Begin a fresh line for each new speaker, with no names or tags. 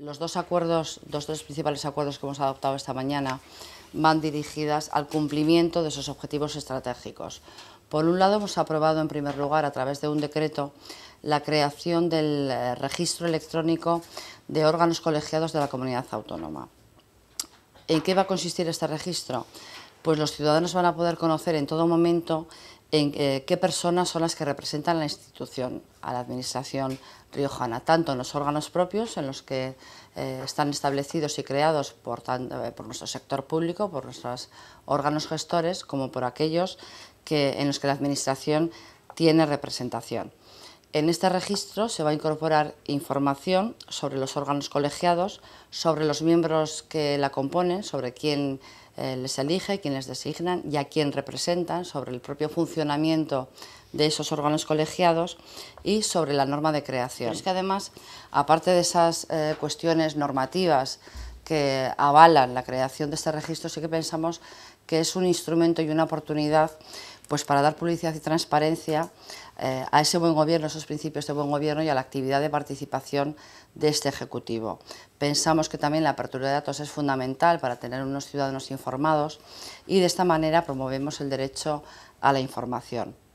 Los dos acuerdos, los tres principales acuerdos que hemos adoptado esta mañana van dirigidas al cumplimiento de esos objetivos estratégicos. Por un lado, hemos aprobado en primer lugar, a través de un decreto, la creación del eh, registro electrónico de órganos colegiados de la comunidad autónoma. ¿En qué va a consistir este registro? Pues los ciudadanos van a poder conocer en todo momento en eh, qué personas son las que representan la institución, a la administración riojana, tanto en los órganos propios, en los que eh, están establecidos y creados eh, por, nuestro sector público, por nuestros órganos gestores, como por aquellos en los que la administración tiene representación. En este registro se va a incorporar información sobre los órganos colegiados, sobre los miembros que la componen, sobre quién eh, les elige, quién les designan y a quién representan, sobre el propio funcionamiento de esos órganos colegiados y sobre la norma de creación. Es que además, aparte de esas eh, cuestiones normativas que avalan la creación de este registro, sí que pensamos que es un instrumento y una oportunidad pues para dar publicidad y transparencia eh, a ese buen gobierno, esos principios de buen gobierno y a la actividad de participación de este Ejecutivo. Pensamos que también la apertura de datos es fundamental para tener unos ciudadanos informados
y de esta manera promovemos el derecho a la información.